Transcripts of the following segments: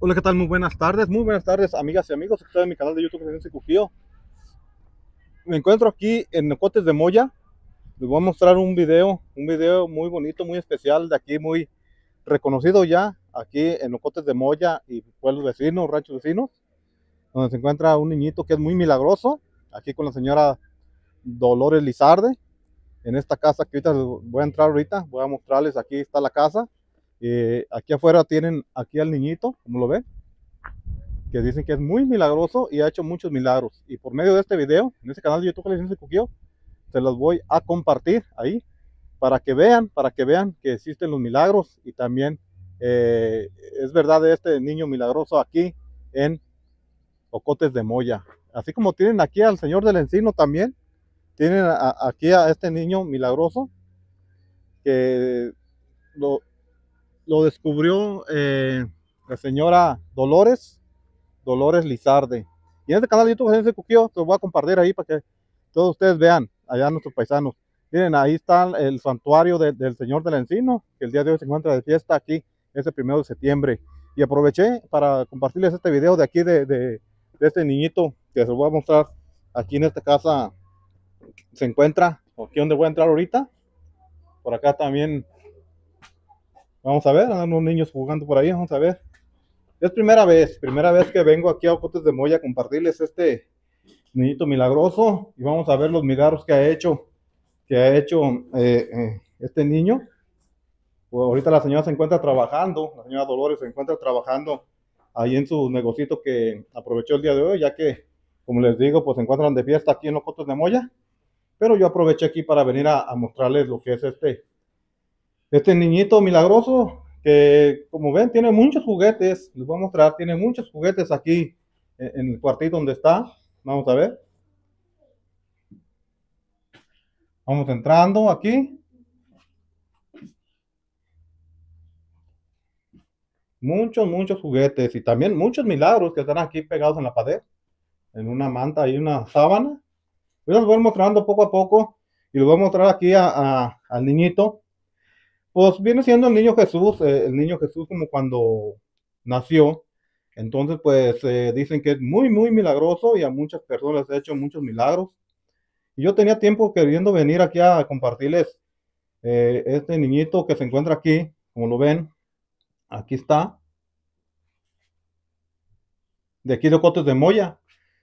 Hola, ¿qué tal? Muy buenas tardes, muy buenas tardes, amigas y amigos que en mi canal de YouTube Presidente Cujío. Me encuentro aquí en Ocotes de Moya. Les voy a mostrar un video, un video muy bonito, muy especial, de aquí muy reconocido ya, aquí en Ocotes de Moya y pueblos vecinos, ranchos vecinos, donde se encuentra un niñito que es muy milagroso, aquí con la señora Dolores Lizarde, en esta casa que ahorita voy a entrar ahorita, voy a mostrarles, aquí está la casa eh, aquí afuera tienen aquí al niñito, como lo ven, que dicen que es muy milagroso y ha hecho muchos milagros. Y por medio de este video, en este canal de YouTube les Cuquillo, se los voy a compartir ahí para que vean, para que vean que existen los milagros y también eh, es verdad de este niño milagroso aquí en Ocotes de Moya. Así como tienen aquí al Señor del Encino también, tienen aquí a este niño milagroso que lo, lo descubrió eh, la señora Dolores, Dolores Lizarde. Y en este canal de YouTube, se te voy a compartir ahí para que todos ustedes vean, allá nuestros paisanos. Miren, ahí está el santuario del Señor del Encino, que el día de hoy se encuentra de fiesta aquí, ese primero de septiembre. Y aproveché para compartirles este video de aquí de, este niñito que se lo voy a mostrar aquí en esta casa. Se encuentra, aquí donde voy a entrar ahorita. Por acá también Vamos a ver, andan unos niños jugando por ahí, vamos a ver. Es primera vez, primera vez que vengo aquí a Ocotes de Moya a compartirles este niñito milagroso y vamos a ver los milagros que ha hecho, que ha hecho eh, eh, este niño. Pues, ahorita la señora se encuentra trabajando, la señora Dolores se encuentra trabajando ahí en su negocito que aprovechó el día de hoy, ya que, como les digo, pues se encuentran de fiesta aquí en Ocotes de Moya. Pero yo aproveché aquí para venir a mostrarles lo que es este este niñito milagroso, que como ven, tiene muchos juguetes. Les voy a mostrar, tiene muchos juguetes aquí en el cuartito donde está. Vamos a ver. Vamos entrando aquí. Muchos, muchos juguetes y también muchos milagros que están aquí pegados en la pared, en una manta y una sábana. Yo los voy mostrando poco a poco y les voy a mostrar aquí al niñito pues viene siendo el niño Jesús, eh, el niño Jesús como cuando nació. Entonces, pues eh, dicen que es muy, muy milagroso y a muchas personas les ha hecho muchos milagros. Y yo tenía tiempo queriendo venir aquí a compartirles eh, este niñito que se encuentra aquí, como lo ven, aquí está. De aquí de Cotes de Moya,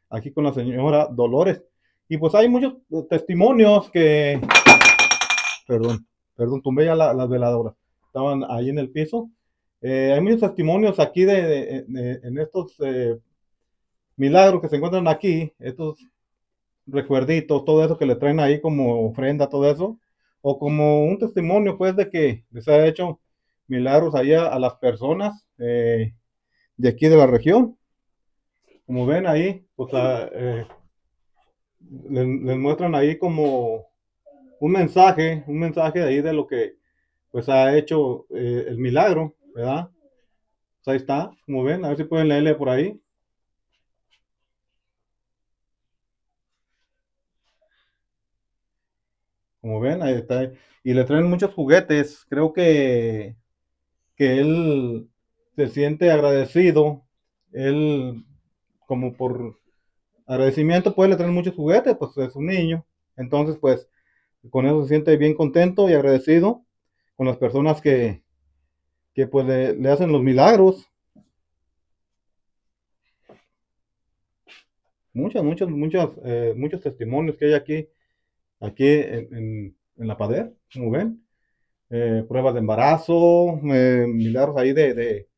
aquí con la señora Dolores. Y pues hay muchos testimonios que... Perdón perdón, tumbé ya las veladoras, estaban ahí en el piso. Eh, hay muchos testimonios aquí de, en estos eh, milagros que se encuentran aquí, estos recuerditos, todo eso que le traen ahí como ofrenda, todo eso, o como un testimonio pues de que les ha hecho milagros allá a las personas eh, de aquí de la región. Como ven ahí, pues les muestran ahí como un mensaje, un mensaje de ahí de lo que pues ha hecho eh, el milagro, ¿verdad? Pues, ahí está, como ven, a ver si pueden leerle por ahí. Como ven, ahí está. Y le traen muchos juguetes. Creo que, que él se siente agradecido. Él, como por agradecimiento, pues le traen muchos juguetes, pues es un niño. Entonces, pues, con eso se siente bien contento y agradecido con las personas que, que pues le, hacen los milagros. Muchas, muchos, muchas, eh, muchos testimonios que hay aquí, aquí en, en, la pader, como ven. Eh, pruebas de embarazo, eh, milagros ahí de, de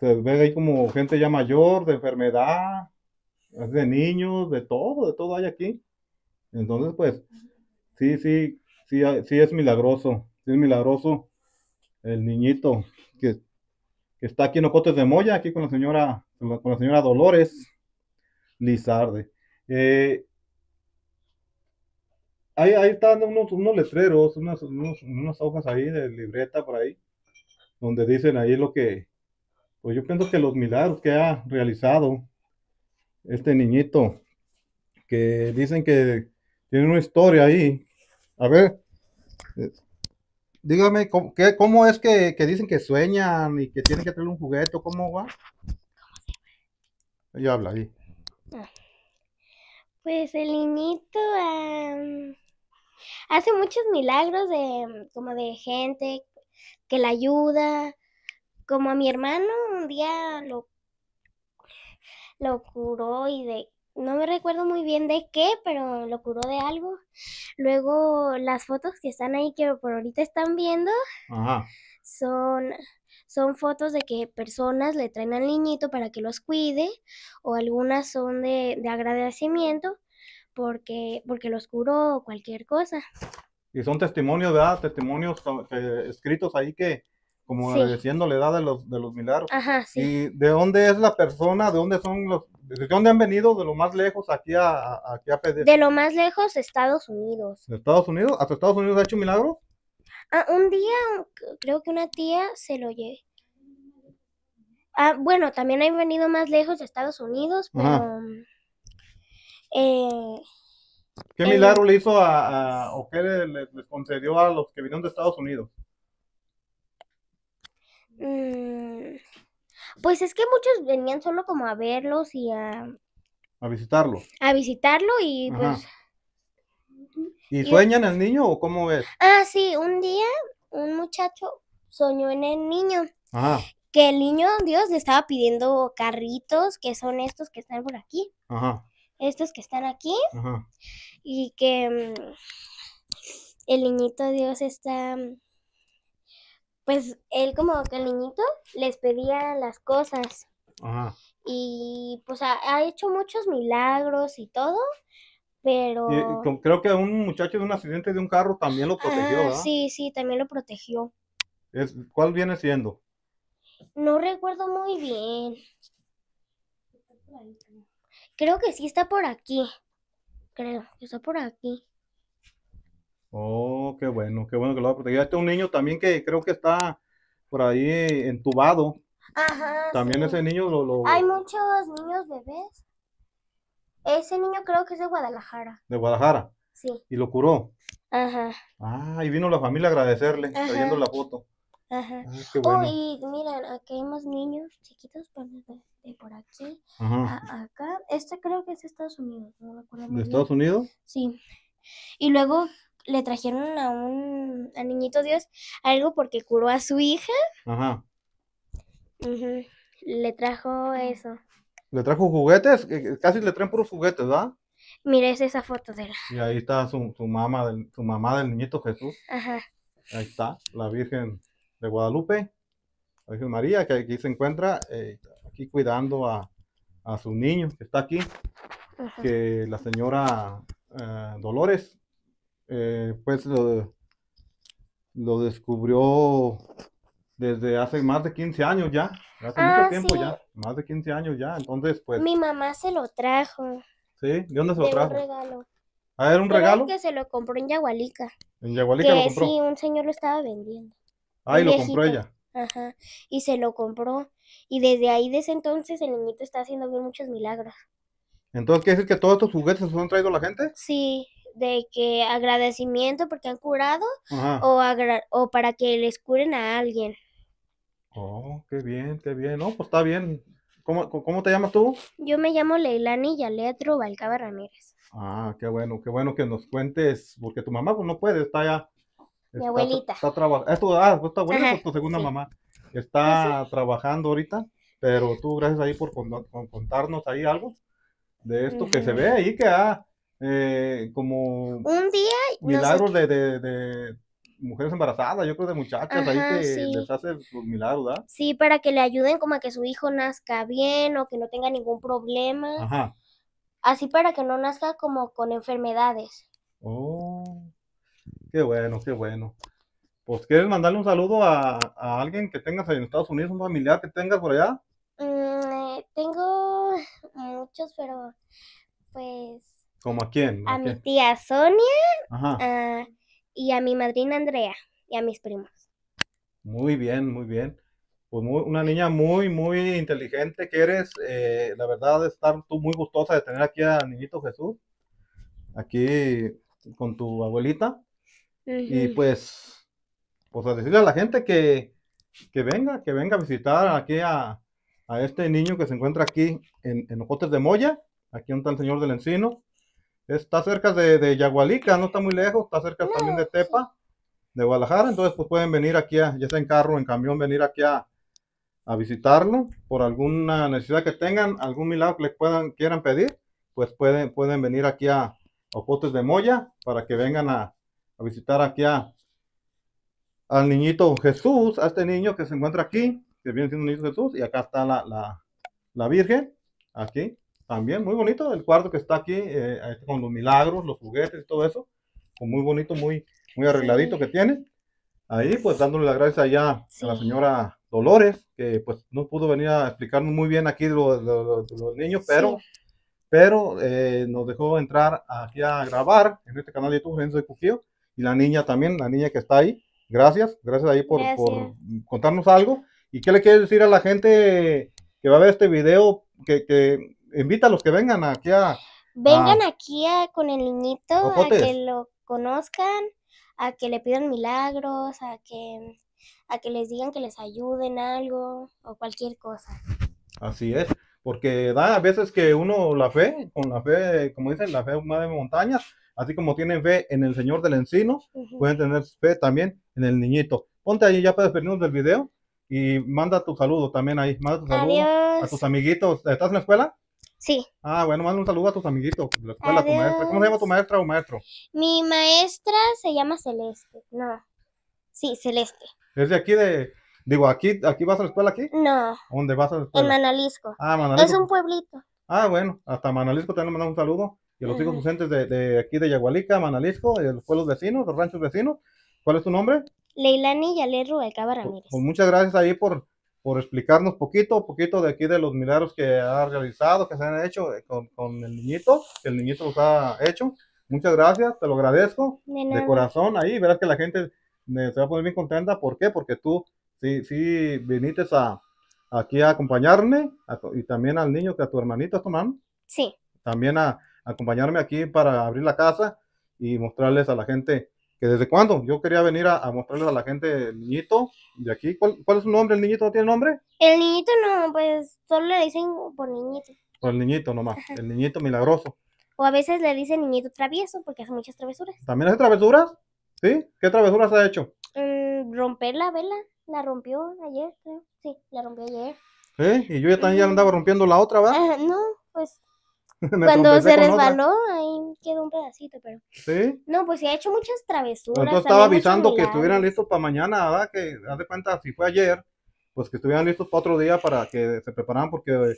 se ve ahí como gente ya mayor, de enfermedad, de niños, de todo, de todo hay aquí. Entonces, pues, sí, sí, ah, sí, es milagroso, sí es milagroso el niñito que, está aquí en Ocotes de Moya, aquí con la señora, con la, señora Dolores Lizarde. Eh, ahí, ahí, están unos, letreros, unas, unas hojas ahí de libreta por ahí, donde dicen ahí lo que, pues yo pienso que los milagros que ha realizado este niñito, que dicen que tiene una historia ahí. A ver, eh, dígame, ¿cómo, cómo es que, dicen que sueñan y que tienen que tener un juguete? ¿Cómo va? ella habla ahí. Ah, pues el niñito hace muchos milagros de como de gente que la ayuda. Como a mi hermano un día lo, lo curó y de no me recuerdo muy bien de qué, pero lo curó de algo. Luego las fotos que están ahí que por ahorita están viendo son son fotos de que personas le traen al niñito para que los cuide o algunas son de, agradecimiento porque porque los curó o cualquier cosa. Y son testimonios, ¿verdad? Testimonios eh, escritos ahí que, como agradeciendo la edad de los, de los milagros. Ajá, sí. ¿Y de dónde es la persona? ¿De dónde son los, de dónde han venido? ¿De lo más lejos aquí a, aquí a De lo más lejos, Estados Unidos. ¿De Estados Unidos? ¿Hasta Estados Unidos ha hecho milagros? Ah, un día, creo que una tía se lo llevó Ah, bueno, también han venido más lejos de Estados Unidos, pero... Eh, ¿Qué milagro le hizo a, o qué les le concedió a los que vinieron de Estados Unidos? Eh, pues es que muchos venían solo como a verlos y a... A visitarlo. A visitarlo y pues... ¿Y, sueñan el niño o cómo ves? Ah, sí, un día un muchacho soñó en el niño. Ajá. Que el niño Dios le estaba pidiendo carritos, que son estos que están por aquí. Ajá. Estos que están aquí. Ajá. Y que mm, el niñito Dios está mm, pues él como que el niñito les pedía las cosas. Y pues ha, hecho muchos milagros y todo, pero... creo que un muchacho de un accidente de un carro también lo protegió, ah, Sí, sí, también lo protegió. Es, ¿Cuál viene siendo? No recuerdo muy bien. Creo que sí está por aquí. Creo que está por aquí. Oh, qué bueno, qué bueno que lo ha protegido. Este es un niño también que creo que está por ahí entubado. Ajá. También ese niño lo, Hay muchos niños bebés. Ese niño creo que es de Guadalajara. ¿De Guadalajara? Sí. ¿Y lo curó? Ajá. Ah, y vino la familia a agradecerle, leyendo trayendo la foto. Ajá. Ah, qué Oh, y miren, aquí hay más niños chiquitos por, pues, por aquí, ajá acá. Este creo que es de Estados Unidos, no ¿De Estados Unidos? Sí. Y luego le trajeron a un niñito Dios algo porque curó a su hija. Ajá. Le trajo eso. ¿Le trajo juguetes? Eh, eh, casi le traen puros juguetes, ¿verdad? Mira, esa foto de él. Y ahí está su, mamá del, su mamá del niñito Jesús. Ajá. Ahí está, la Virgen de Guadalupe, la Virgen María, que aquí se encuentra, eh, aquí cuidando a, su niño que está aquí, que la señora Dolores eh, pues lo, descubrió desde hace más de 15 años ya, hace mucho ah, tiempo ya, más de 15 años ya, entonces pues... Mi mamá se lo trajo. ¿Sí? ¿De dónde se lo trajo? Un regalo. Ah, era un regalo. que se lo compró en Yagualica. En Yagualica Sí, un señor lo estaba vendiendo. Ah, y lo compró ella. Ajá. Y se lo compró. Y desde ahí, desde entonces, el niñito está haciendo bien muchos milagros. Entonces, qué decir que todos estos juguetes los han traído la gente? Sí, de que agradecimiento porque han curado o, o para que les curen a alguien. Oh, qué bien, qué bien. No, pues está bien. ¿Cómo, cómo te llamas tú? Yo me llamo Leilani Yaletro Valcaba Ramírez. Ah, qué bueno, qué bueno que nos cuentes, porque tu mamá pues, no puede, está ya. Mi abuelita. Está, trabajando. ah, pues tu abuelita, pues, tu segunda mamá. Está ah, trabajando ahorita, pero tú gracias ahí por, contarnos ahí algo de esto que se ve ahí que ha, eh, como un día milagros de, mujeres embarazadas, yo creo de muchachas ahí que les hace milagros, ¿verdad? Sí, para que le ayuden como a que su hijo nazca bien o que no tenga ningún problema. Así para que no nazca como con enfermedades. Oh, qué bueno, qué bueno. Pues, ¿quieres mandarle un saludo a, alguien que tengas en Estados Unidos, un familiar que tengas por allá? Mm, eh, tengo muchos, pero pues ¿Como a quién? A, mi tía Sonia ah, y a mi madrina Andrea y a mis primos. Muy bien, muy bien. Pues una niña muy, muy inteligente que eres. Eh, la verdad, estar tú muy gustosa de tener aquí a Niñito Jesús, aquí con tu abuelita. Y pues, pues a decirle a la gente que, que venga, que venga a visitar aquí a, este niño que se encuentra aquí en, en Ocotes de Moya, aquí donde está el señor del encino. Está cerca de, de Yagualica, no está muy lejos, está cerca también de Tepa, de Guadalajara, entonces pues pueden venir aquí, ya sea en carro, en camión, venir aquí a, visitarlo por alguna necesidad que tengan, algún milagro que les puedan, quieran pedir, pues pueden, pueden venir aquí a Ocotes de Moya para que vengan a, visitar aquí a, al niñito Jesús, a este niño que se encuentra aquí, que viene siendo un niño Jesús, y acá está la, la, la Virgen, aquí, también muy bonito, el cuarto que está aquí, eh, con los milagros, los juguetes y todo eso, muy bonito, muy, muy arregladito que tiene. Ahí, pues dándole las gracias allá a la señora Dolores, que pues no pudo venir a explicarnos muy bien aquí los, niños, pero, pero eh, nos dejó entrar aquí a grabar en este canal de YouTube, de y la niña también, la niña que está ahí. Gracias, gracias ahí por, por contarnos algo. ¿Y qué le quieres decir a la gente que va a ver este video, que, que, invita a los que vengan aquí a... Vengan aquí a, con el niñito, a que lo conozcan, a que le pidan milagros, a que, a que les digan que les ayuden algo o cualquier cosa. Así es, porque da a veces que uno la fe, con la fe, como dicen, la fe de montañas, así como tienen fe en el Señor del Encino, pueden tener fe también en el niñito. Ponte ahí ya para despedirnos del video y manda tu saludo también ahí, manda saludo a tus amiguitos. ¿Estás en la escuela? Sí. Ah, bueno, manda un saludo a tus amiguitos de la escuela, ¿Cómo se llama tu maestra o maestro? Mi maestra se llama Celeste. No. Sí, Celeste. ¿Es de aquí de digo, aquí aquí vas a la escuela aquí? No. ¿Dónde vas a la escuela? En Manalisco. Ah, Manalisco. Es un pueblito. Ah, bueno, hasta Manalisco también le mandamos un saludo y a los hijos docentes de, de, aquí de Yagualica, Manalisco, y los pueblos vecinos, los ranchos vecinos. ¿Cuál es tu nombre? Leilani Yaler Rubalcaba pues, pues Ramírez. pues muchas gracias ahí por por explicarnos poquito poquito de aquí de los milagros que ha realizado, que se han hecho eh, con, el niñito, que el niñito los ha hecho. Muchas gracias, te lo agradezco de, corazón. Ahí verás que la gente eh, se va a poner bien contenta. ¿Por qué? Porque tú sí, sí viniste a, aquí a acompañarme y también al niño que a tu hermanito Tomán. Sí. También a acompañarme aquí para abrir la casa y mostrarles a la gente que desde cuándo yo quería venir a, mostrarles a la gente el niñito de aquí. ¿Cuál, es su nombre? ¿El niñito no tiene nombre? El niñito no, pues solo le dicen por niñito. Por el niñito nomás, el niñito milagroso. O a veces le dicen niñito travieso porque hace muchas travesuras. ¿También hace travesuras? ¿Sí? ¿Qué travesuras ha hecho? Mm, romper la vela, la rompió ayer, creo. Sí, la rompió ayer. ¿Eh? ¿Y yo ya también andaba rompiendo la otra, ¿verdad? no, pues Cuando se resbaló, ahí quedó un pedacito, pero. Sí. No, pues se ha hecho muchas travesuras. Entonces estaba avisando que estuvieran listos para mañana, ¿verdad? Que, haz de cuenta, si fue ayer, pues que estuvieran listos para otro día para que se prepararan, porque eh,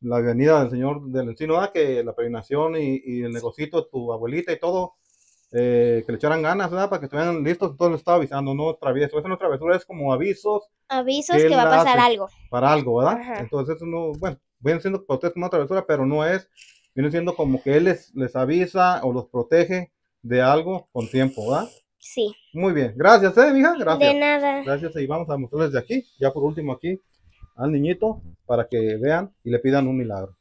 la venida del señor del encino, ¿verdad? Que la peregrinación y, el negocito de tu abuelita y todo, eh, que le echaran ganas, ¿verdad? Para que estuvieran listos, entonces le estaba avisando, no travieso. Eso no es travesura, es como avisos. Avisos que, va a pasar algo. Para algo, ¿verdad? Entonces, no, bueno, voy diciendo que para ustedes es una travesura, pero no es viene siendo como que él les, les avisa o los protege de algo con tiempo, ¿verdad? Sí. Muy bien, gracias, ¿eh, mija? Gracias. De nada. Gracias, y vamos a mostrarles de aquí, ya por último aquí, al niñito, para que vean y le pidan un milagro.